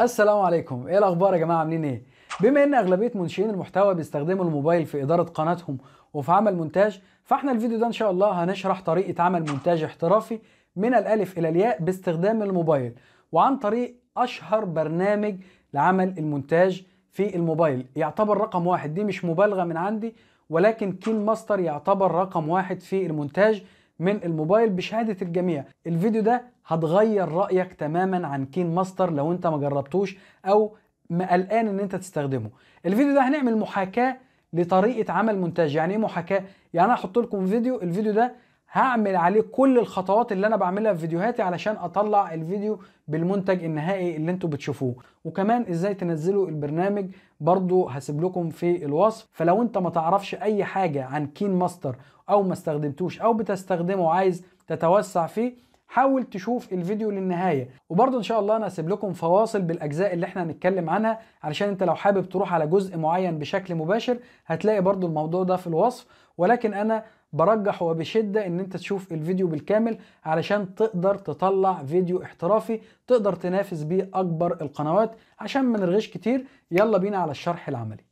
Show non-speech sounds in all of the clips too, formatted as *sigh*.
السلام عليكم ايه الاخبار يا جماعه عاملين ايه بما ان اغلبيه منشئين المحتوى بيستخدموا الموبايل في اداره قناتهم وفي عمل مونتاج فاحنا الفيديو ده ان شاء الله هنشرح طريقه عمل مونتاج احترافي من الالف الى الياء باستخدام الموبايل وعن طريق اشهر برنامج لعمل المونتاج في الموبايل يعتبر رقم واحد دي مش مبالغه من عندي ولكن كين ماستر يعتبر رقم واحد في المونتاج من الموبايل بشهاده الجميع الفيديو ده هتغير رايك تماما عن كين ماستر لو انت ما جربتوش او قلقان ان انت تستخدمه الفيديو ده هنعمل محاكاه لطريقه عمل مونتاج يعني ايه محاكاه يعني انا هحط لكم فيديو الفيديو ده هعمل عليه كل الخطوات اللي انا بعملها في فيديوهاتي علشان اطلع الفيديو بالمنتج النهائي اللي انتوا بتشوفوه وكمان ازاي تنزلوا البرنامج برضو هسيب لكم في الوصف فلو انت ما تعرفش اي حاجة عن كين ماستر او ما استخدمتوش او بتستخدمه وعايز تتوسع فيه حاول تشوف الفيديو للنهايه وبرضه ان شاء الله انا هسيب لكم فواصل بالاجزاء اللي احنا هنتكلم عنها علشان انت لو حابب تروح على جزء معين بشكل مباشر هتلاقي برضه الموضوع ده في الوصف ولكن انا برجح وبشده ان انت تشوف الفيديو بالكامل علشان تقدر تطلع فيديو احترافي تقدر تنافس بيه اكبر القنوات عشان ما نرغيش كتير يلا بينا على الشرح العملي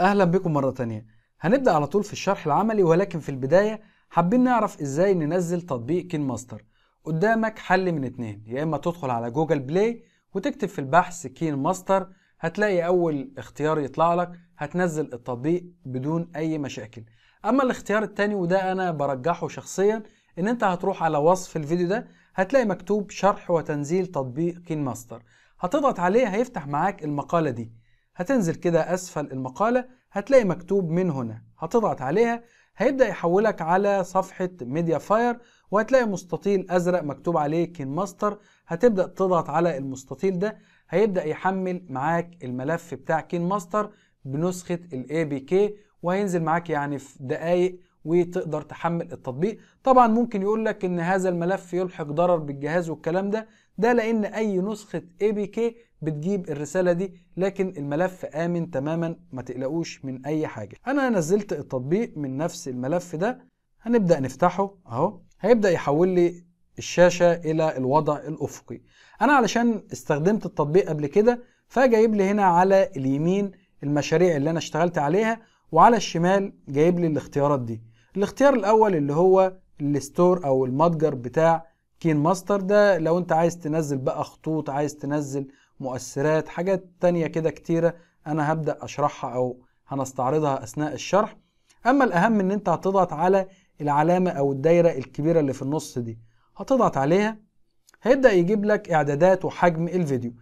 اهلا بكم مره تانية هنبدا على طول في الشرح العملي ولكن في البدايه حابين نعرف ازاي ننزل تطبيق كين ماستر قدامك حل من اتنين يا اما تدخل على جوجل بلاي وتكتب في البحث كين ماستر هتلاقي اول اختيار يطلع لك هتنزل التطبيق بدون اي مشاكل اما الاختيار التاني وده انا برجحه شخصيا ان انت هتروح على وصف الفيديو ده هتلاقي مكتوب شرح وتنزيل تطبيق كين ماستر هتضغط عليه هيفتح معاك المقاله دي هتنزل كده أسفل المقالة هتلاقي مكتوب من هنا هتضغط عليها هيبدأ يحولك على صفحة ميديا فاير وهتلاقي مستطيل أزرق مكتوب عليه كين ماستر هتبدأ تضغط على المستطيل ده هيبدأ يحمل معاك الملف بتاع كين ماستر بنسخة بي كي وهينزل معاك يعني في دقايق وتقدر تحمل التطبيق طبعا ممكن يقول لك ان هذا الملف يلحق ضرر بالجهاز والكلام ده ده لان اي نسخة كي بتجيب الرسالة دي لكن الملف آمن تماما ما تقلقوش من أي حاجة أنا نزلت التطبيق من نفس الملف ده هنبدأ نفتحه أهو هيبدأ يحول لي الشاشة إلى الوضع الأفقي أنا علشان استخدمت التطبيق قبل كده فجايب لي هنا على اليمين المشاريع اللي أنا اشتغلت عليها وعلى الشمال جايب لي الاختيارات دي الاختيار الأول اللي هو الستور أو المتجر بتاع كين ماستر ده لو انت عايز تنزل بقى خطوط عايز تنزل مؤثرات حاجات تانية كده كتيرة أنا هبدأ أشرحها أو هنستعرضها أثناء الشرح أما الأهم إن أنت هتضغط على العلامة أو الدايرة الكبيرة اللي في النص دي هتضغط عليها هيبدأ يجيب لك إعدادات وحجم الفيديو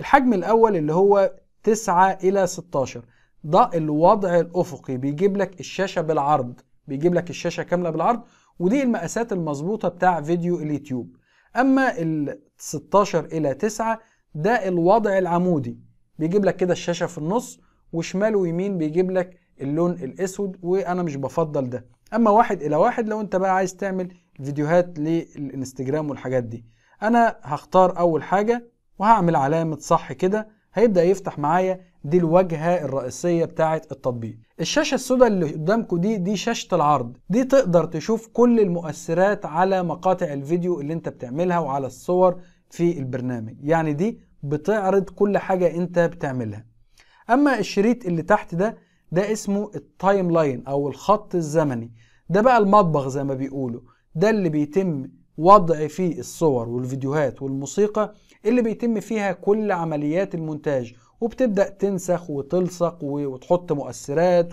الحجم الأول اللي هو 9 إلى 16 ده الوضع الأفقي بيجيب لك الشاشة بالعرض بيجيب لك الشاشة كاملة بالعرض ودي المقاسات المظبوطة بتاع فيديو اليوتيوب أما ال 16 إلى 9 ده الوضع العمودي بيجيب لك كده الشاشه في النص وشمال ويمين بيجيب لك اللون الاسود وانا مش بفضل ده اما واحد الى واحد لو انت بقى عايز تعمل فيديوهات للانستجرام والحاجات دي انا هختار اول حاجه وهعمل علامه صح كده هيبدا يفتح معايا دي الواجهه الرئيسيه بتاعه التطبيق الشاشه السوداء اللي قدامكم دي دي شاشه العرض دي تقدر تشوف كل المؤثرات على مقاطع الفيديو اللي انت بتعملها وعلى الصور في البرنامج يعني دي بتعرض كل حاجة انت بتعملها اما الشريط اللي تحت ده ده اسمه التايم لاين او الخط الزمني ده بقى المطبخ زي ما بيقولوا ده اللي بيتم وضع فيه الصور والفيديوهات والموسيقى اللي بيتم فيها كل عمليات المونتاج وبتبدأ تنسخ وتلصق وتحط مؤثرات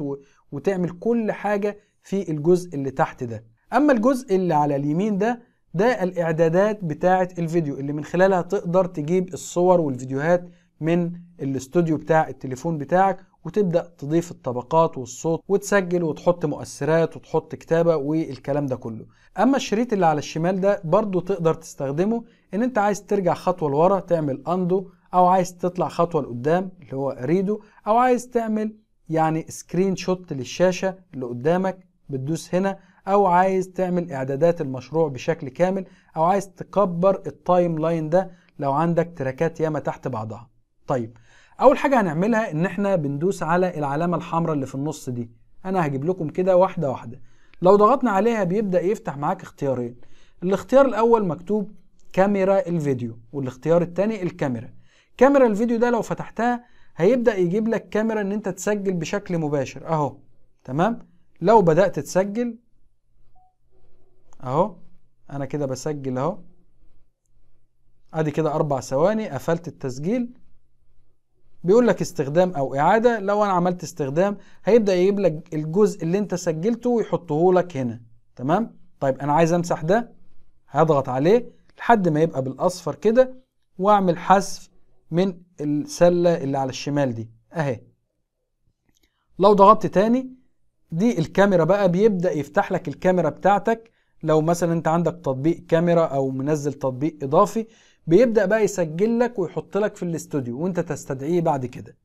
وتعمل كل حاجة في الجزء اللي تحت ده أما الجزء اللي على اليمين ده ده الاعدادات بتاعه الفيديو اللي من خلالها تقدر تجيب الصور والفيديوهات من الاستوديو بتاع التليفون بتاعك وتبدا تضيف الطبقات والصوت وتسجل وتحط مؤثرات وتحط كتابه والكلام ده كله اما الشريط اللي على الشمال ده برضو تقدر تستخدمه ان انت عايز ترجع خطوه لورا تعمل اندو او عايز تطلع خطوه لقدام اللي هو ريدو او عايز تعمل يعني سكرين شوت للشاشه اللي قدامك بتدوس هنا او عايز تعمل اعدادات المشروع بشكل كامل او عايز تكبر التايم لاين ده لو عندك تراكات ياما تحت بعضها طيب اول حاجه هنعملها ان احنا بندوس على العلامه الحمراء اللي في النص دي انا هجيب لكم كده واحده واحده لو ضغطنا عليها بيبدا يفتح معاك اختيارين الاختيار الاول مكتوب كاميرا الفيديو والاختيار الثاني الكاميرا كاميرا الفيديو ده لو فتحتها هيبدا يجيب لك كاميرا ان انت تسجل بشكل مباشر اهو تمام لو بدات تسجل اهو انا كده بسجل اهو ادي كده اربع ثواني قفلت التسجيل بيقول لك استخدام او اعاده لو انا عملت استخدام هيبدا يجيب لك الجزء اللي انت سجلته ويحطه لك هنا تمام طيب انا عايز امسح ده هضغط عليه لحد ما يبقى بالاصفر كده واعمل حذف من السله اللي على الشمال دي اهي لو ضغطت تاني دي الكاميرا بقى بيبدا يفتح لك الكاميرا بتاعتك لو مثلا انت عندك تطبيق كاميرا او منزل تطبيق اضافي بيبدا بقى يسجل لك ويحط لك في الاستوديو وانت تستدعيه بعد كده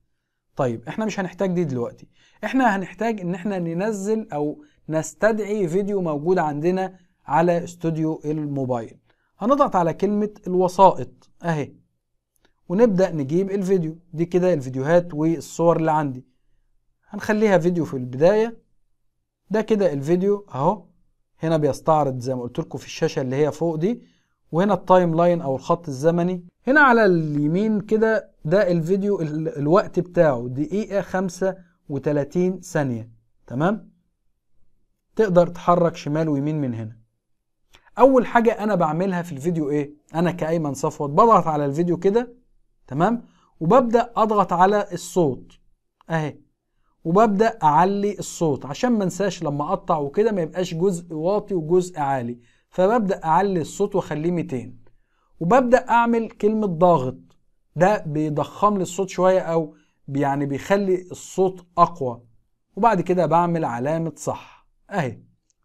طيب احنا مش هنحتاج دي دلوقتي احنا هنحتاج ان احنا ننزل او نستدعي فيديو موجود عندنا على استوديو الموبايل هنضغط على كلمة الوسائط اهي ونبدأ نجيب الفيديو دي كده الفيديوهات والصور اللي عندي هنخليها فيديو في البداية ده كده الفيديو اهو هنا بيستعرض زي ما قلت لكم في الشاشه اللي هي فوق دي وهنا التايم لاين او الخط الزمني هنا على اليمين كده ده الفيديو الوقت بتاعه دقيقه 35 ثانيه تمام تقدر تحرك شمال ويمين من هنا اول حاجه انا بعملها في الفيديو ايه انا كايمن صفوت بضغط على الفيديو كده تمام وببدا اضغط على الصوت اهي وببدا اعلي الصوت عشان ما انساش لما اقطع وكده ما يبقاش جزء واطي وجزء عالي فببدا اعلي الصوت واخليه 200 وببدا اعمل كلمه ضاغط ده بيضخم لي الصوت شويه او يعني بيخلي الصوت اقوى وبعد كده بعمل علامه صح اهي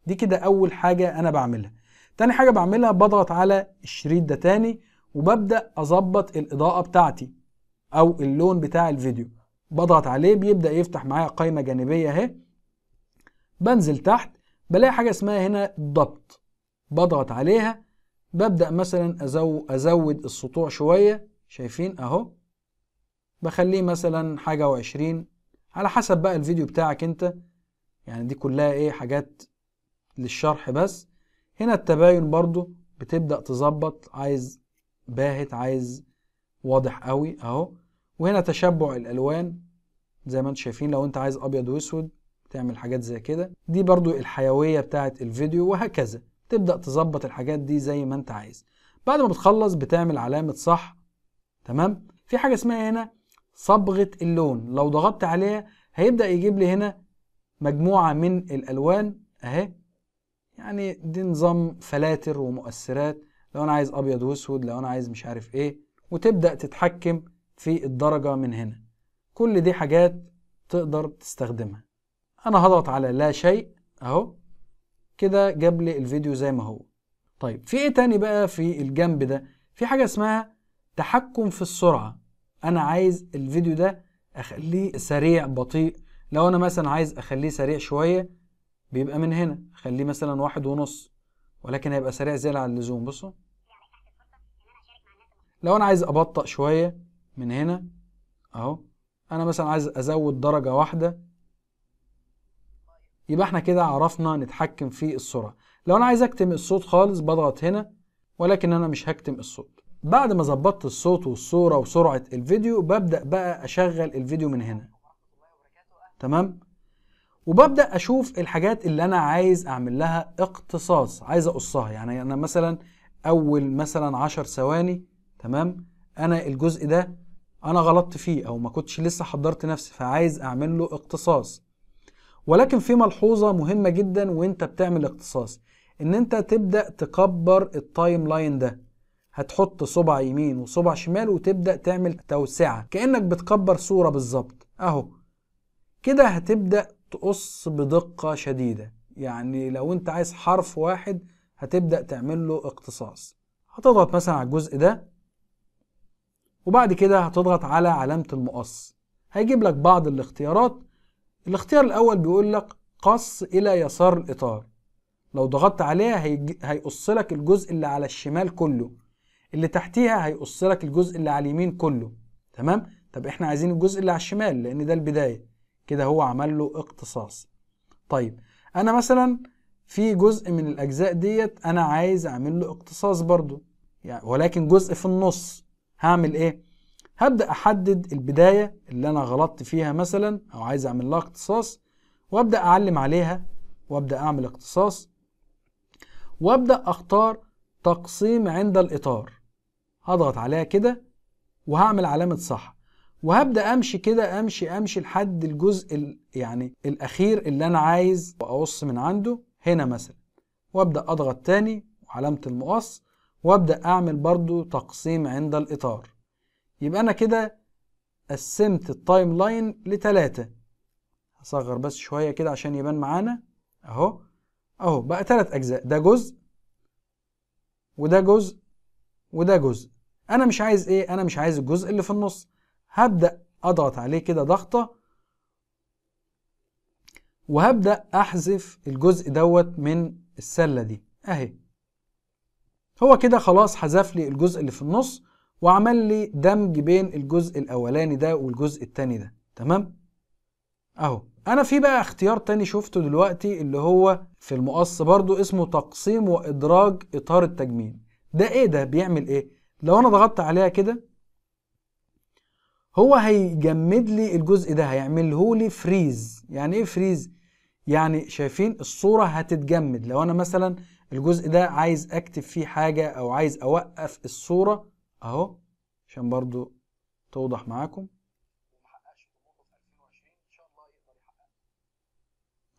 دي كده اول حاجه انا بعملها تاني حاجه بعملها بضغط على الشريط ده تاني وببدا اظبط الاضاءه بتاعتي او اللون بتاع الفيديو بضغط عليه بيبدا يفتح معايا قائمه جانبيه اهي بنزل تحت بلاقي حاجه اسمها هنا ضبط بضغط عليها ببدا مثلا أزو ازود السطوع شويه شايفين اهو بخليه مثلا حاجه وعشرين على حسب بقى الفيديو بتاعك انت يعني دي كلها ايه حاجات للشرح بس هنا التباين برضو بتبدا تظبط عايز باهت عايز واضح قوي اهو وهنا تشبع الالوان زي ما انتم شايفين لو انت عايز ابيض واسود تعمل حاجات زي كده دي برضو الحيويه بتاعه الفيديو وهكذا تبدا تظبط الحاجات دي زي ما انت عايز بعد ما بتخلص بتعمل علامه صح تمام في حاجه اسمها هنا صبغه اللون لو ضغطت عليها هيبدا يجيب لي هنا مجموعه من الالوان اهي يعني دي نظام فلاتر ومؤثرات لو انا عايز ابيض واسود لو انا عايز مش عارف ايه وتبدا تتحكم في الدرجة من هنا كل دي حاجات تقدر تستخدمها انا هضغط على لا شيء اهو كده جاب لي الفيديو زي ما هو طيب في ايه تاني بقى في الجنب ده في حاجة اسمها تحكم في السرعة انا عايز الفيديو ده اخليه سريع بطيء لو انا مثلا عايز اخليه سريع شوية بيبقى من هنا اخليه مثلا واحد ونص ولكن هيبقى سريع زيادة عن اللزوم بصوا لو انا عايز ابطأ شوية من هنا اهو انا مثلا عايز ازود درجه واحده يبقى احنا كده عرفنا نتحكم في السرعه لو انا عايز اكتم الصوت خالص بضغط هنا ولكن انا مش هكتم الصوت بعد ما ظبطت الصوت والصوره وسرعه الفيديو ببدا بقى اشغل الفيديو من هنا تمام وببدا اشوف الحاجات اللي انا عايز اعمل لها اقتصاص عايز اقصها يعني انا مثلا اول مثلا 10 ثواني تمام انا الجزء ده انا غلطت فيه او ما كنتش لسه حضرت نفسي فعايز اعمل له اقتصاص ولكن في ملحوظه مهمه جدا وانت بتعمل اقتصاص ان انت تبدا تكبر التايم لاين ده هتحط صبع يمين وصبع شمال وتبدا تعمل توسعه كانك بتكبر صوره بالظبط اهو كده هتبدا تقص بدقه شديده يعني لو انت عايز حرف واحد هتبدا تعمل له اقتصاص هتضغط مثلا على الجزء ده وبعد كده هتضغط على علامة المقص هيجيب لك بعض الاختيارات الاختيار الأول بيقول لك قص إلى يسار الإطار لو ضغطت عليها هيقص لك الجزء اللي على الشمال كله اللي تحتيها هيقص لك الجزء اللي على اليمين كله تمام طب احنا عايزين الجزء اللي على الشمال لان ده البدايه كده هو عمل له اقتصاص طيب انا مثلا في جزء من الاجزاء ديت انا عايز اعمل له اقتصاص برضو يعني ولكن جزء في النص هعمل ايه هبدا احدد البدايه اللي انا غلطت فيها مثلا او عايز اعمل لها اقتصاص وابدا اعلم عليها وابدا اعمل اقتصاص وابدا اختار تقسيم عند الاطار هضغط عليها كده وهعمل علامه صح وهبدا امشي كده امشي امشي لحد الجزء يعني الاخير اللي انا عايز اقص من عنده هنا مثلا وابدا اضغط تاني وعلامه المقص وابدأ أعمل برضو تقسيم عند الإطار يبقى أنا كده قسمت التايم لاين لتلاتة هصغر بس شوية كده عشان يبان معانا أهو أهو بقى تلات أجزاء ده جزء وده جزء وده جزء أنا مش عايز إيه؟ أنا مش عايز الجزء اللي في النص هبدأ أضغط عليه كده ضغطة وهبدأ أحذف الجزء دوت من السلة دي أهي هو كده خلاص حذف لي الجزء اللي في النص وعمل لي دمج بين الجزء الاولاني ده والجزء التاني ده تمام اهو انا في بقى اختيار تاني شفته دلوقتي اللي هو في المقص برضو اسمه تقسيم وادراج اطار التجميل ده ايه ده بيعمل ايه لو انا ضغطت عليها كده هو هيجمد لي الجزء ده هيعمله لي فريز يعني ايه فريز يعني شايفين الصوره هتتجمد لو انا مثلا الجزء ده عايز اكتب فيه حاجة او عايز اوقف الصورة اهو عشان برضو توضح معاكم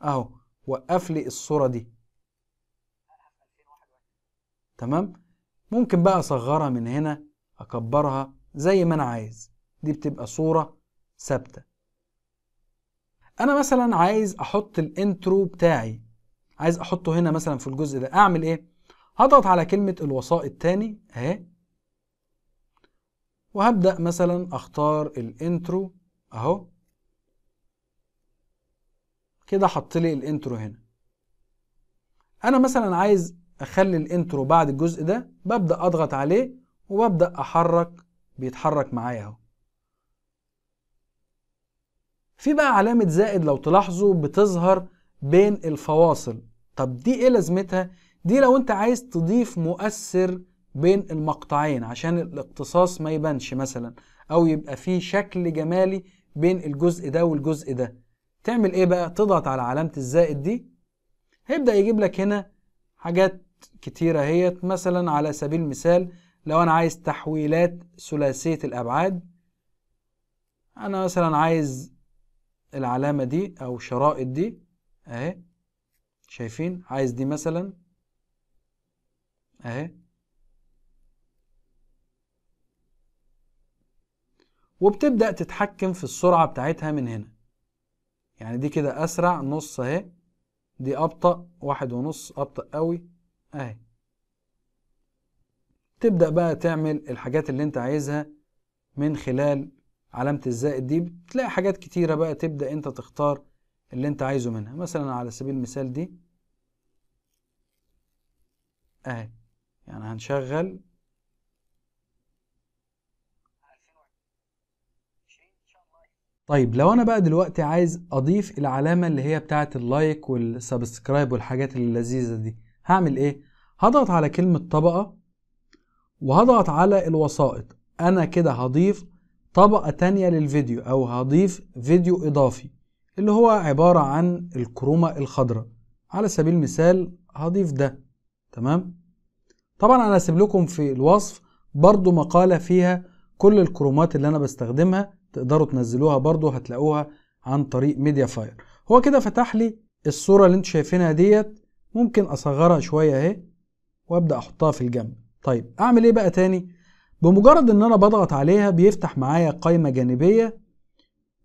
اهو وقف لي الصورة دي تمام ممكن بقى اصغرها من هنا اكبرها زي ما انا عايز دي بتبقى صورة ثابتة انا مثلا عايز احط الانترو بتاعي عايز احطه هنا مثلا في الجزء ده اعمل ايه هضغط على كلمه الوسائط تاني اهي وهبدا مثلا اختار الانترو اهو كده حط لي الانترو هنا انا مثلا عايز اخلي الانترو بعد الجزء ده ببدا اضغط عليه وببدا احرك بيتحرك معايا اهو في بقى علامة زائد لو تلاحظوا بتظهر بين الفواصل طب دي ايه لازمتها دي لو انت عايز تضيف مؤثر بين المقطعين عشان الاقتصاص ما يبانش مثلا او يبقى فيه شكل جمالي بين الجزء ده والجزء ده تعمل ايه بقى تضغط على علامة الزائد دي هيبدأ يجيب لك هنا حاجات كتيرة اهيت مثلا على سبيل المثال لو انا عايز تحويلات ثلاثية الابعاد انا مثلا عايز العلامة دي او شرائط دي اهي شايفين عايز دي مثلا اهي وبتبدأ تتحكم في السرعة بتاعتها من هنا يعني دي كده أسرع نص أهي دي أبطأ واحد ونص أبطأ قوي أهي تبدأ بقى تعمل الحاجات اللي أنت عايزها من خلال علامة الزائد دي بتلاقي حاجات كتيرة بقى تبدأ أنت تختار اللي انت عايزه منها مثلا على سبيل المثال دي اهي يعني هنشغل طيب لو انا بقى دلوقتي عايز اضيف العلامه اللي هي بتاعه اللايك والسبسكرايب والحاجات اللذيذه دي هعمل ايه هضغط على كلمه طبقه وهضغط على الوسائط انا كده هضيف طبقه تانية للفيديو او هضيف فيديو اضافي اللي هو عبارة عن الكرومة الخضراء على سبيل المثال هضيف ده تمام طبعا انا هسيب لكم في الوصف برضو مقالة فيها كل الكرومات اللي انا بستخدمها تقدروا تنزلوها برضو هتلاقوها عن طريق ميديا فاير هو كده فتح لي الصورة اللي انتوا شايفينها ديت ممكن اصغرها شوية اهي وابدأ احطها في الجنب طيب اعمل ايه بقى تاني بمجرد ان انا بضغط عليها بيفتح معايا قائمة جانبية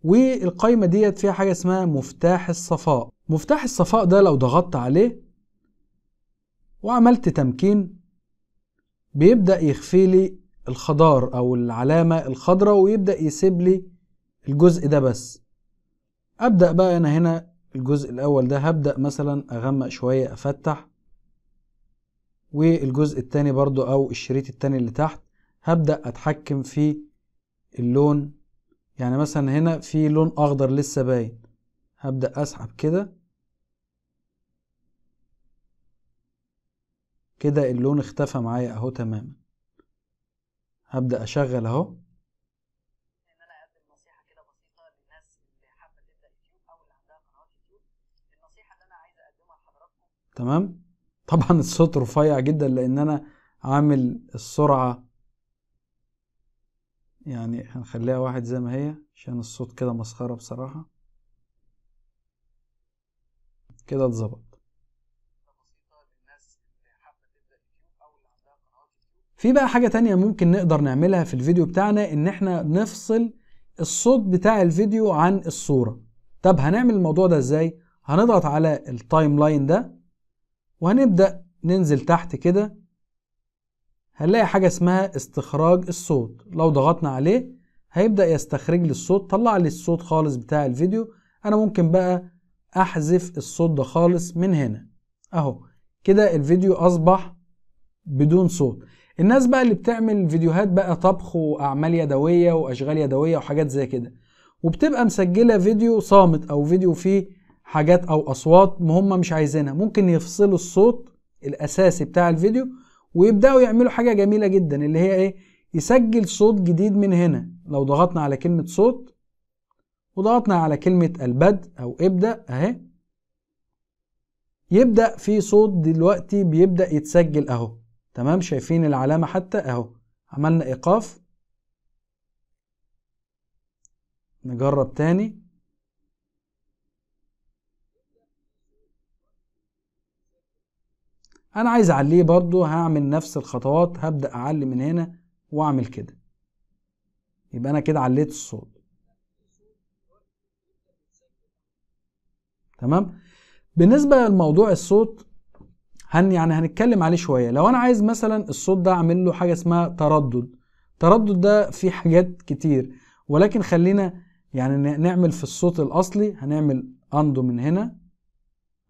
والقايمة ديت فيها حاجة اسمها مفتاح الصفاء مفتاح الصفاء ده لو ضغطت عليه وعملت تمكين بيبدأ يخفي لي الخضار أو العلامة الخضراء ويبدأ يسيب لي الجزء ده بس أبدأ بقى أنا هنا الجزء الأول ده هبدأ مثلا أغمق شوية أفتح والجزء التاني برضو أو الشريط التاني اللي تحت هبدأ أتحكم في اللون يعني مثلا هنا في لون اخضر لسه باين هبدأ اسحب كده كده اللون اختفى معايا اهو تماما هبدأ اشغل اهو تمام طبعا الصوت رفيع جدا لان انا عامل السرعه يعني هنخليها واحد زي ما هي عشان الصوت كده مسخرة بصراحة كده اتظبط في بقى حاجة تانية ممكن نقدر نعملها في الفيديو بتاعنا ان احنا نفصل الصوت بتاع الفيديو عن الصورة طب هنعمل الموضوع ده ازاي هنضغط على التايم لاين ده وهنبدأ ننزل تحت كده هنلاقي حاجة اسمها استخراج الصوت لو ضغطنا عليه هيبدأ يستخرج لي الصوت طلع لي الصوت خالص بتاع الفيديو أنا ممكن بقى أحذف الصوت ده خالص من هنا أهو كده الفيديو أصبح بدون صوت الناس بقى اللي بتعمل فيديوهات بقى طبخ وأعمال يدوية وأشغال يدوية وحاجات زي كده وبتبقى مسجلة فيديو صامت أو فيديو فيه حاجات أو أصوات مهمة مش عايزينها ممكن يفصلوا الصوت الأساسي بتاع الفيديو ويبداوا يعملوا حاجه جميله جدا اللي هي ايه يسجل صوت جديد من هنا لو ضغطنا على كلمه صوت وضغطنا على كلمه البدء او ابدا اهي يبدا في صوت دلوقتي بيبدا يتسجل اهو تمام شايفين العلامه حتى اهو عملنا ايقاف نجرب تاني انا عايز اعليه برضو هعمل نفس الخطوات هبدأ اعلي من هنا واعمل كده يبقى انا كده عليت الصوت تمام بالنسبة لموضوع الصوت هن يعني هنتكلم عليه شوية لو انا عايز مثلا الصوت ده اعمل له حاجة اسمها تردد التردد ده فيه حاجات كتير ولكن خلينا يعني نعمل في الصوت الاصلي هنعمل اندو من هنا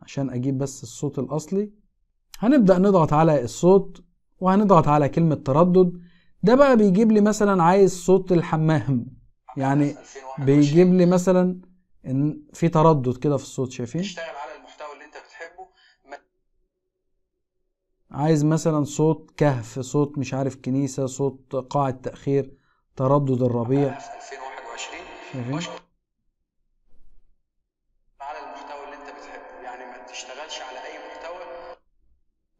عشان اجيب بس الصوت الاصلي هنبدأ نضغط على الصوت وهنضغط على كلمة تردد ده بقى بيجيب لي مثلا عايز صوت الحمام يعني بيجيب لي مثلا ان في تردد كده في الصوت شايفين اشتغل على المحتوى اللي انت بتحبه عايز مثلا صوت كهف صوت مش عارف كنيسة صوت قاعة تأخير تردد الربيع 2021 شايفين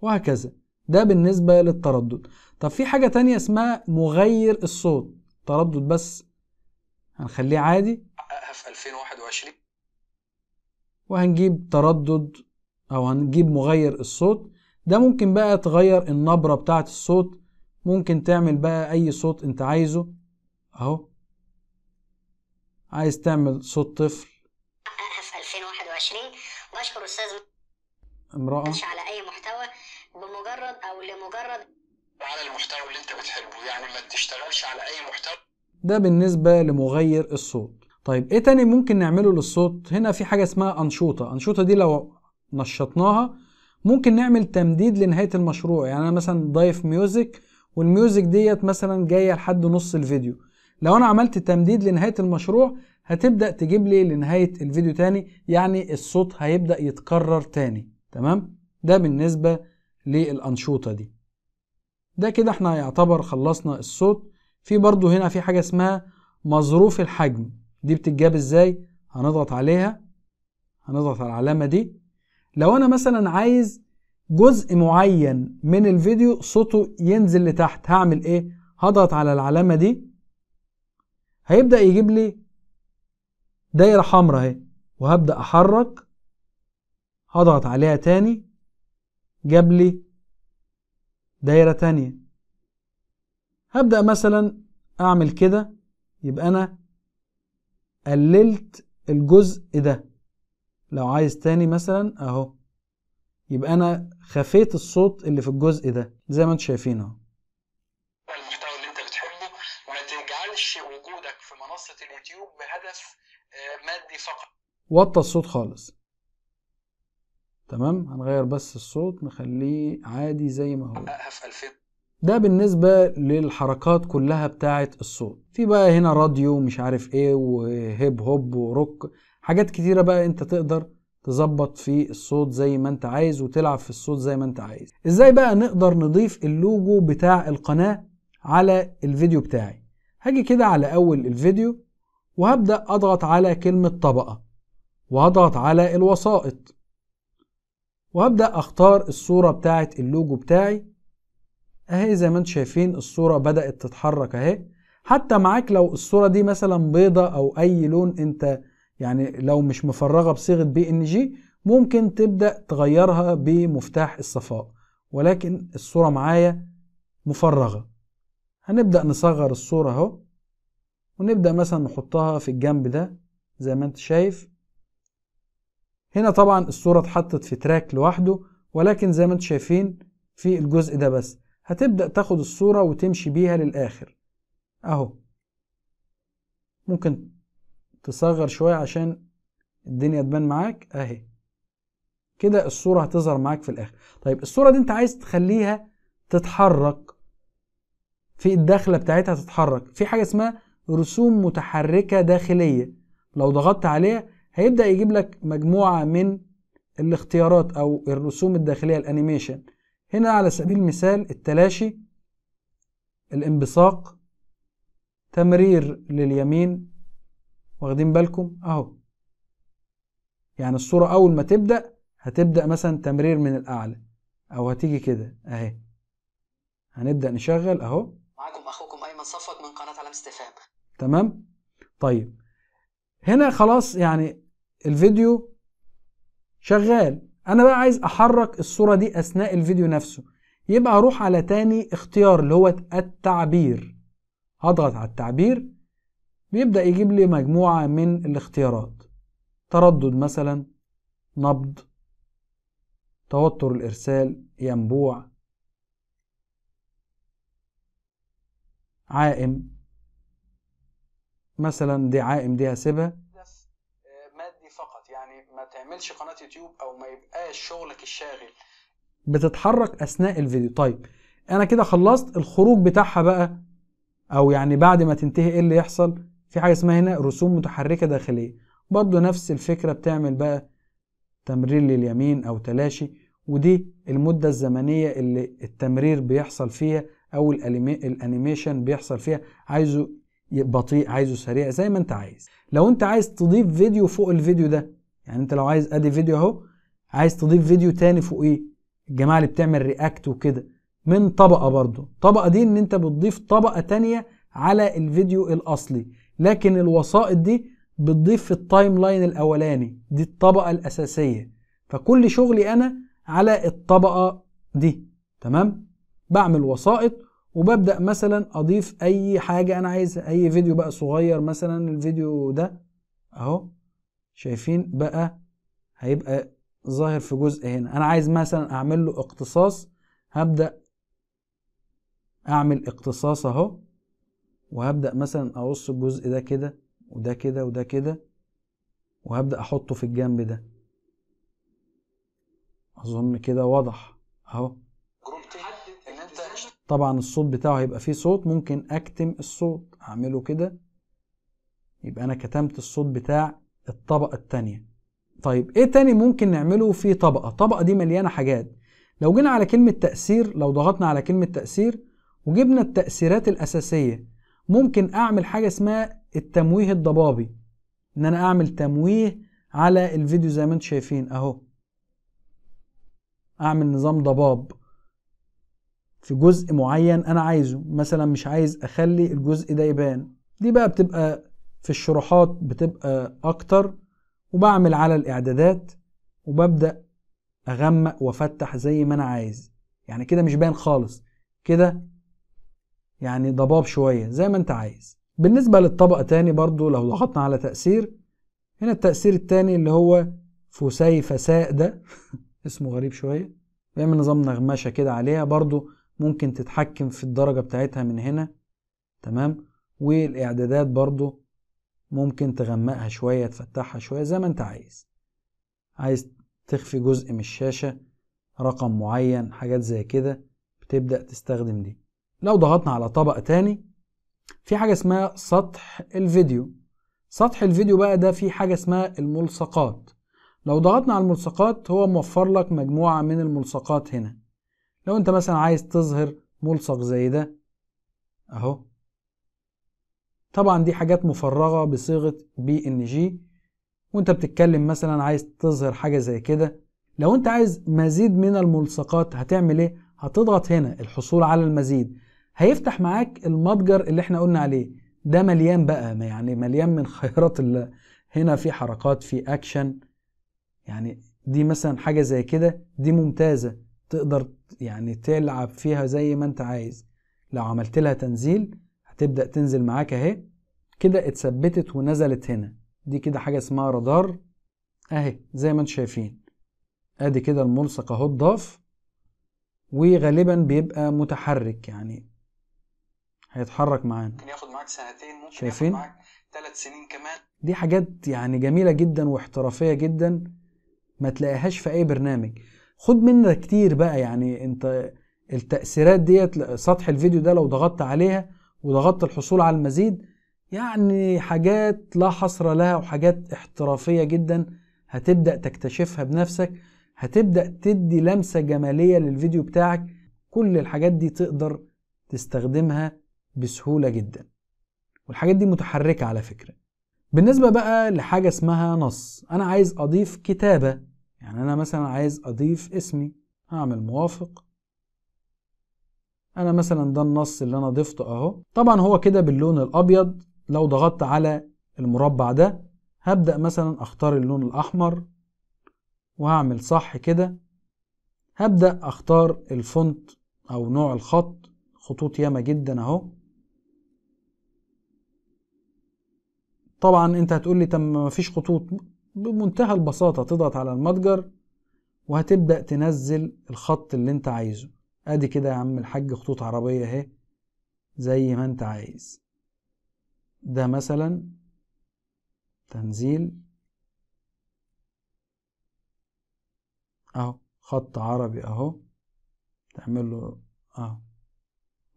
وهكذا ده بالنسبة للتردد طب في حاجة تانية اسمها مغير الصوت تردد بس هنخليه عادي حققها في 2021 وهنجيب تردد او هنجيب مغير الصوت ده ممكن بقى تغير النبرة بتاعة الصوت ممكن تعمل بقى اي صوت انت عايزه اهو عايز تعمل صوت طفل في 2021 بشكر استاذ امرأة على اي محتوى بمجرد او لمجرد على المحتوى اللي انت بتحبه يعني ما تشتغلش على اي محتوى ده بالنسبه لمغير الصوت طيب ايه تاني ممكن نعمله للصوت هنا في حاجه اسمها انشوطه انشوطه دي لو نشطناها ممكن نعمل تمديد لنهايه المشروع يعني انا مثلا ضايف ميوزك والميوزك ديت مثلا جايه لحد نص الفيديو لو انا عملت تمديد لنهايه المشروع هتبدا تجيب لي لنهايه الفيديو تاني يعني الصوت هيبدا يتكرر تاني تمام ده بالنسبه للانشوطه دي ده كده احنا يعتبر خلصنا الصوت في برضو هنا في حاجة اسمها مظروف الحجم دي بتتجاب ازاي هنضغط عليها هنضغط على العلامة دي لو انا مثلا عايز جزء معين من الفيديو صوته ينزل لتحت هعمل ايه هضغط على العلامة دي هيبدأ يجيب لي دايرة حمراء اهي وهبدأ احرك هضغط عليها تاني جاب لي دايرة تانية هبدأ مثلا أعمل كده يبقى أنا قللت الجزء ده لو عايز تاني مثلا أهو يبقى أنا خفيت الصوت اللي في الجزء ده زي ما انتم شايفين اهو المحتوى اللي انت بتحبه ما تجعلش وجودك في منصة اليوتيوب بهدف آه، مادي فقط وطى الصوت خالص تمام هنغير بس الصوت نخليه عادي زي ما هو ده بالنسبة للحركات كلها بتاعة الصوت في بقى هنا راديو مش عارف ايه وهيب هوب وروك حاجات كتيرة بقى انت تقدر تظبط في الصوت زي ما انت عايز وتلعب في الصوت زي ما انت عايز ازاي بقى نقدر نضيف اللوجو بتاع القناة على الفيديو بتاعي هاجي كده على اول الفيديو وهبدأ اضغط على كلمة طبقة وهضغط على الوسائط وهبدأ أختار الصورة بتاعة اللوجو بتاعي أهي زي ما انتم شايفين الصورة بدأت تتحرك أهي حتى معاك لو الصورة دي مثلا بيضة أو أي لون أنت يعني لو مش مفرغة بصيغة بي إن جي ممكن تبدأ تغيرها بمفتاح الصفاء ولكن الصورة معايا مفرغة هنبدأ نصغر الصورة أهو ونبدأ مثلا نحطها في الجنب ده زي ما انت شايف هنا طبعا الصورة اتحطت في تراك لوحده ولكن زي ما انتم شايفين في الجزء ده بس هتبدأ تاخد الصورة وتمشي بيها للآخر أهو ممكن تصغر شوية عشان الدنيا تبان معاك أهي كده الصورة هتظهر معاك في الآخر طيب الصورة دي أنت عايز تخليها تتحرك في الدخلة بتاعتها تتحرك في حاجة اسمها رسوم متحركة داخلية لو ضغطت عليها هيبدأ يجيب لك مجموعة من الاختيارات أو الرسوم الداخلية الأنيميشن هنا على سبيل المثال التلاشي الانبساق تمرير لليمين واخدين بالكم اهو يعني الصورة أول ما تبدأ هتبدأ مثلا تمرير من الأعلى أو هتيجي كده أهي هنبدأ نشغل أهو معاكم أخوكم أيمن صفوت من قناة علامة استفهام تمام طيب هنا خلاص يعني الفيديو شغال انا بقى عايز احرك الصورة دي اثناء الفيديو نفسه يبقى اروح على تاني اختيار اللي هو التعبير هضغط على التعبير بيبدأ يجيب لي مجموعة من الاختيارات تردد مثلا نبض توتر الإرسال ينبوع عائم مثلا دي عائم دي هسيبها تعملش قناه يوتيوب او ما يبقاش شغلك الشاغل بتتحرك اثناء الفيديو طيب انا كده خلصت الخروج بتاعها بقى او يعني بعد ما تنتهي ايه اللي يحصل في حاجه اسمها هنا رسوم متحركه داخليه برضو نفس الفكره بتعمل بقى تمرير لليمين او تلاشي ودي المده الزمنيه اللي التمرير بيحصل فيها او الانيميشن بيحصل فيها عايزه بطيء عايزه سريع زي ما انت عايز لو انت عايز تضيف فيديو فوق الفيديو ده يعني انت لو عايز ادي فيديو اهو عايز تضيف فيديو تاني فوقيه الجماعه اللي بتعمل رياكت وكده من طبقه برضو الطبقه دي ان انت بتضيف طبقه تانية على الفيديو الاصلي لكن الوسائط دي بتضيف في التايم لاين الاولاني دي الطبقه الاساسيه فكل شغلي انا على الطبقه دي تمام بعمل وسائط وببدا مثلا اضيف اي حاجه انا عايزها اي فيديو بقى صغير مثلا الفيديو ده اهو شايفين بقى هيبقى ظاهر في جزء هنا انا عايز مثلا اعمل له اقتصاص هبدا اعمل اقتصاص اهو وهبدا مثلا اقص الجزء ده كده وده كده وده كده وهبدا احطه في الجنب ده اظن كده واضح اهو طبعا الصوت بتاعه هيبقى فيه صوت ممكن اكتم الصوت اعمله كده يبقى انا كتمت الصوت بتاع الطبقة التانية طيب ايه تاني ممكن نعمله في طبقة الطبقة دي مليانة حاجات لو جينا على كلمة تأثير لو ضغطنا على كلمة تأثير وجبنا التأثيرات الأساسية ممكن أعمل حاجة اسمها التمويه الضبابي إن أنا أعمل تمويه على الفيديو زي ما انتم شايفين أهو أعمل نظام ضباب في جزء معين أنا عايزه مثلا مش عايز أخلي الجزء ده يبان دي بقى بتبقى في الشروحات بتبقى اكتر وبعمل على الاعدادات وببدا اغمق وافتح زي ما انا عايز يعني كده مش باين خالص كده يعني ضباب شويه زي ما انت عايز بالنسبه للطبقه تاني برضو لو ضغطنا على تاثير هنا التاثير التاني اللي هو فسيفساء ده *laughs* اسمه غريب شويه بيعمل نظام نغمشه كده عليها برضو ممكن تتحكم في الدرجه بتاعتها من هنا تمام والاعدادات برضو ممكن تغمقها شوية تفتحها شوية زي ما انت عايز عايز تخفي جزء من الشاشة رقم معين حاجات زي كده بتبدأ تستخدم دي لو ضغطنا على طبق تاني في حاجة اسمها سطح الفيديو سطح الفيديو بقى ده في حاجة اسمها الملصقات لو ضغطنا على الملصقات هو موفر لك مجموعة من الملصقات هنا لو انت مثلا عايز تظهر ملصق زي ده اهو طبعا دي حاجات مفرغه بصيغه بي ان جي وانت بتتكلم مثلا عايز تظهر حاجه زي كده لو انت عايز مزيد من الملصقات هتعمل ايه هتضغط هنا الحصول على المزيد هيفتح معاك المتجر اللي احنا قلنا عليه ده مليان بقى يعني مليان من خيارات اللي هنا في حركات في اكشن يعني دي مثلا حاجه زي كده دي ممتازه تقدر يعني تلعب فيها زي ما انت عايز لو عملت لها تنزيل هتبدا تنزل معاك اهي كده اتثبتت ونزلت هنا دي كده حاجه اسمها رادار اهي زي ما انتم شايفين ادي كده الملصق اهو اتضاف وغالبا بيبقى متحرك يعني هيتحرك معانا ممكن ياخد معاك سنتين ممكن شايفين؟ ياخد معاك ثلاث سنين كمان دي حاجات يعني جميله جدا واحترافيه جدا ما تلاقيهاش في اي برنامج خد منها كتير بقى يعني انت التاثيرات ديت سطح الفيديو ده لو ضغطت عليها وضغطت الحصول على المزيد يعني حاجات لا حصر لها وحاجات احترافية جدا هتبدأ تكتشفها بنفسك هتبدأ تدي لمسة جمالية للفيديو بتاعك كل الحاجات دي تقدر تستخدمها بسهولة جدا والحاجات دي متحركة على فكرة بالنسبة بقى لحاجة اسمها نص أنا عايز أضيف كتابة يعني أنا مثلا عايز أضيف اسمي هعمل موافق انا مثلا ده النص اللي انا ضفته اهو طبعا هو كده باللون الابيض لو ضغطت على المربع ده هبدأ مثلا اختار اللون الاحمر وهعمل صح كده هبدأ اختار الفونت او نوع الخط خطوط ياما جدا اهو طبعا انت هتقول لي تم مفيش خطوط بمنتهى البساطة تضغط على المتجر وهتبدأ تنزل الخط اللي انت عايزه ادي كده يا عم الحاج خطوط عربية اهي زي ما انت عايز ده مثلا تنزيل اهو خط عربي اهو تعمل له اهو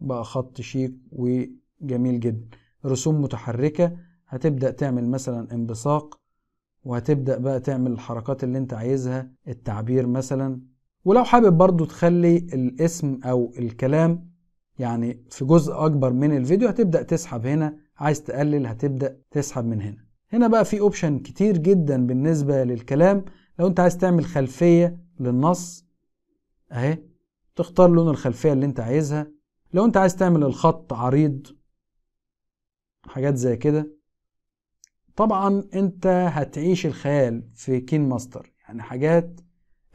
بقى خط شيك وجميل جدا رسوم متحركة هتبدأ تعمل مثلا انبساق وهتبدأ بقى تعمل الحركات اللي انت عايزها التعبير مثلا ولو حابب برضو تخلي الاسم او الكلام يعني في جزء اكبر من الفيديو هتبدا تسحب هنا عايز تقلل هتبدا تسحب من هنا هنا بقى في اوبشن كتير جدا بالنسبه للكلام لو انت عايز تعمل خلفيه للنص اهي تختار لون الخلفيه اللي انت عايزها لو انت عايز تعمل الخط عريض حاجات زي كده طبعا انت هتعيش الخيال في كين ماستر يعني حاجات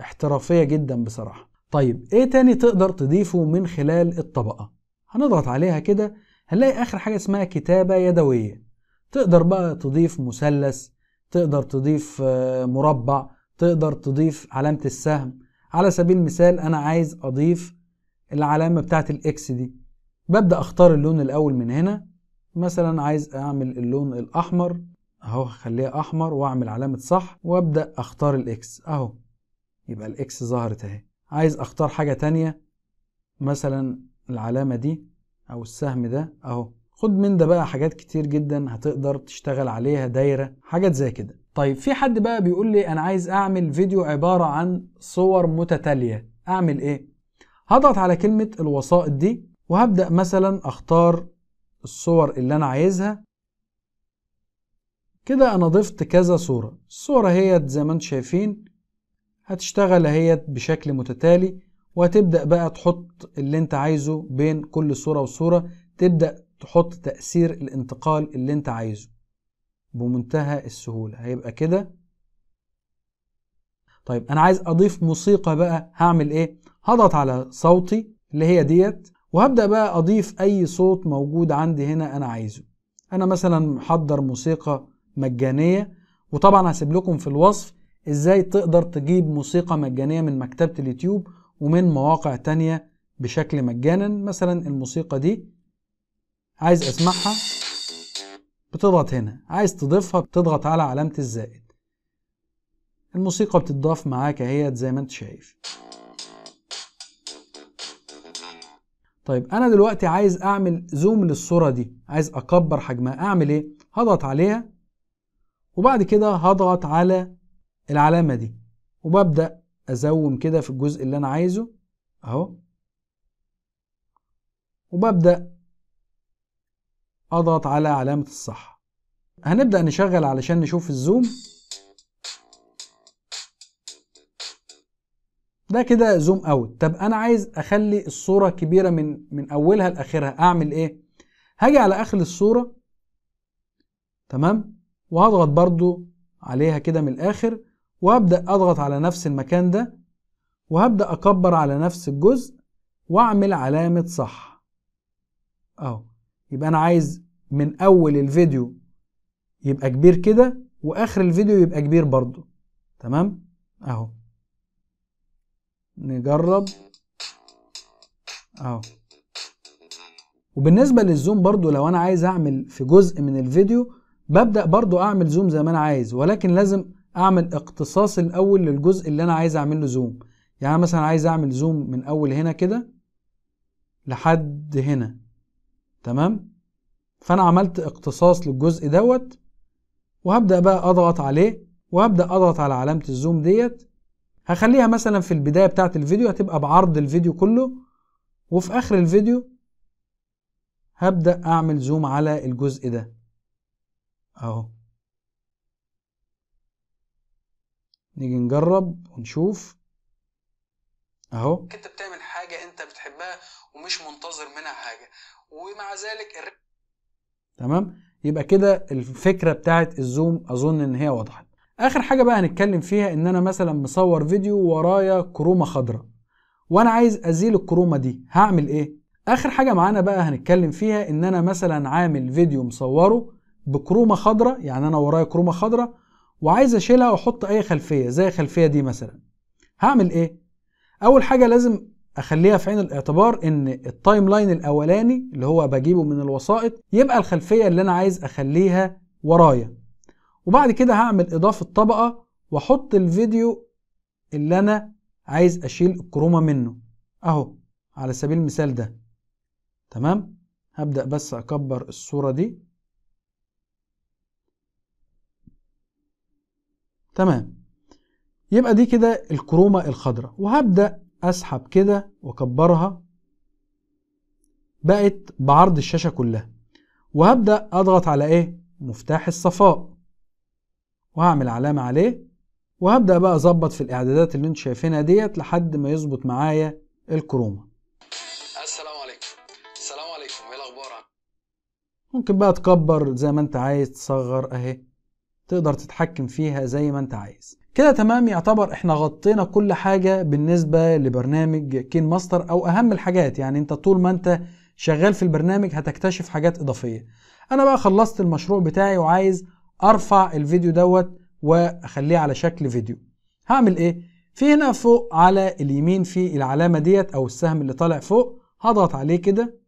احترافية جدا بصراحة طيب ايه تاني تقدر تضيفه من خلال الطبقة هنضغط عليها كده هنلاقي اخر حاجة اسمها كتابة يدوية تقدر بقى تضيف مثلث تقدر تضيف آه، مربع تقدر تضيف علامة السهم على سبيل المثال انا عايز اضيف العلامة بتاعت الاكس دي ببدأ اختار اللون الاول من هنا مثلا عايز اعمل اللون الاحمر اهو هخليها احمر واعمل علامة صح وابدأ اختار الاكس اهو يبقى الاكس ظهرت اهي عايز اختار حاجة تانية مثلا العلامة دي او السهم ده اهو خد من ده بقى حاجات كتير جدا هتقدر تشتغل عليها دايرة حاجات زي كده طيب في حد بقى بيقول لي انا عايز اعمل فيديو عبارة عن صور متتالية اعمل ايه هضغط على كلمة الوسائط دي وهبدأ مثلا اختار الصور اللي انا عايزها كده انا ضفت كذا صورة الصورة هي زي ما انتم شايفين هتشتغل اهي بشكل متتالي وهتبدأ بقى تحط اللي انت عايزه بين كل صورة وصورة تبدأ تحط تأثير الانتقال اللي انت عايزه بمنتهى السهولة هيبقى كده طيب انا عايز اضيف موسيقى بقى هعمل ايه هضغط على صوتي اللي هي ديت وهبدأ بقى اضيف اي صوت موجود عندي هنا انا عايزه انا مثلا محضر موسيقى مجانية وطبعا هسيب لكم في الوصف ازاي تقدر تجيب موسيقى مجانية من مكتبة اليوتيوب ومن مواقع تانية بشكل مجانا مثلا الموسيقى دي عايز اسمعها بتضغط هنا عايز تضيفها بتضغط على علامة الزائد الموسيقى بتضاف معاك هي زي ما انت شايف طيب انا دلوقتي عايز اعمل زوم للصورة دي عايز اكبر حجمها اعمل ايه هضغط عليها وبعد كده هضغط على العلامة دي وببدأ أزوم كده في الجزء اللي أنا عايزه أهو وببدأ أضغط على علامة الصح هنبدأ نشغل علشان نشوف الزوم ده كده زوم اوت طب انا عايز اخلي الصوره كبيره من من اولها لاخرها اعمل ايه هاجي على اخر الصوره تمام وهضغط برضو عليها كده من الاخر وابدأ أضغط على نفس المكان ده وهبدأ أكبر على نفس الجزء وأعمل علامة صح أهو يبقى أنا عايز من أول الفيديو يبقى كبير كده وآخر الفيديو يبقى كبير برضو تمام أهو نجرب أهو وبالنسبة للزوم برضو لو أنا عايز أعمل في جزء من الفيديو ببدأ برضو أعمل زوم زي ما أنا عايز ولكن لازم اعمل اقتصاص الاول للجزء اللي انا عايز اعمل له زوم يعني مثلا عايز اعمل زوم من اول هنا كده لحد هنا تمام فانا عملت اقتصاص للجزء دوت وهبدا بقى اضغط عليه وهبدا اضغط على علامه الزوم ديت هخليها مثلا في البدايه بتاعه الفيديو هتبقى بعرض الفيديو كله وفي اخر الفيديو هبدا اعمل زوم على الجزء ده اهو نيجي نجرب ونشوف اهو انت بتعمل حاجه انت بتحبها ومش منتظر منها حاجه ومع ذلك الر... تمام يبقى كده الفكره بتاعت الزوم اظن ان هي وضحت اخر حاجه بقى هنتكلم فيها ان انا مثلا مصور فيديو ورايا كرومه خضراء وانا عايز ازيل الكرومه دي هعمل ايه اخر حاجه معانا بقى هنتكلم فيها ان انا مثلا عامل فيديو مصوره بكرومه خضراء يعني انا ورايا كرومه خضراء وعايز اشيلها واحط اي خلفيه زي الخلفيه دي مثلا هعمل ايه اول حاجه لازم اخليها في عين الاعتبار ان التايم لاين الاولاني اللي هو بجيبه من الوسائط يبقى الخلفيه اللي انا عايز اخليها ورايا وبعد كده هعمل اضافه طبقه واحط الفيديو اللي انا عايز اشيل الكرومه منه اهو على سبيل المثال ده تمام هبدا بس اكبر الصوره دي تمام يبقى دي كده الكرومة الخضراء وهبدأ أسحب كده وأكبرها بقت بعرض الشاشة كلها وهبدأ أضغط على إيه؟ مفتاح الصفاء وهعمل علامة عليه وهبدأ بقى أظبط في الإعدادات اللي أنتوا شايفينها ديت لحد ما يظبط معايا الكرومة السلام عليكم السلام عليكم إيه الأخبار؟ ممكن بقى تكبر زي ما أنت عايز تصغر أهي تقدر تتحكم فيها زي ما انت عايز كده تمام يعتبر احنا غطينا كل حاجة بالنسبة لبرنامج كين ماستر او اهم الحاجات يعني انت طول ما انت شغال في البرنامج هتكتشف حاجات اضافية انا بقى خلصت المشروع بتاعي وعايز ارفع الفيديو دوت واخليه على شكل فيديو هعمل ايه في هنا فوق على اليمين في العلامة ديت او السهم اللي طالع فوق هضغط عليه كده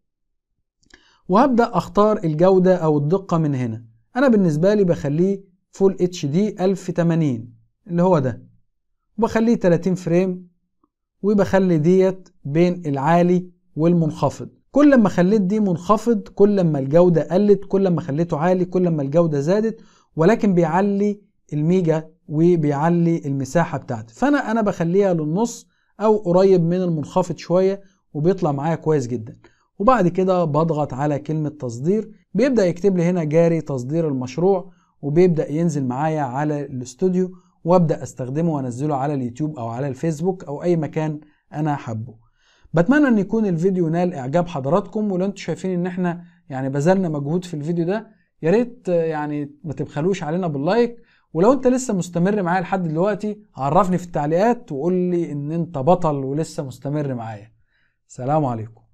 وهبدأ اختار الجودة او الدقة من هنا انا بالنسبة لي بخليه فول اتش دي 1080 اللي هو ده وبخليه 30 فريم وبخلي ديت بين العالي والمنخفض كل ما خليت دي منخفض كل ما الجودة قلت كل ما خليته عالي كل ما الجودة زادت ولكن بيعلي الميجا وبيعلي المساحة بتاعتي فأنا أنا بخليها للنص أو قريب من المنخفض شوية وبيطلع معايا كويس جدا وبعد كده بضغط على كلمة تصدير بيبدأ يكتب لي هنا جاري تصدير المشروع وبيبدا ينزل معايا على الاستوديو وابدا استخدمه وانزله على اليوتيوب او على الفيسبوك او اي مكان انا حابه بتمنى ان يكون الفيديو نال اعجاب حضراتكم ولو انتم شايفين ان احنا يعني بذلنا مجهود في الفيديو ده يا ريت يعني ما تبخلوش علينا باللايك ولو انت لسه مستمر معايا لحد دلوقتي عرفني في التعليقات وقول لي ان انت بطل ولسه مستمر معايا سلام عليكم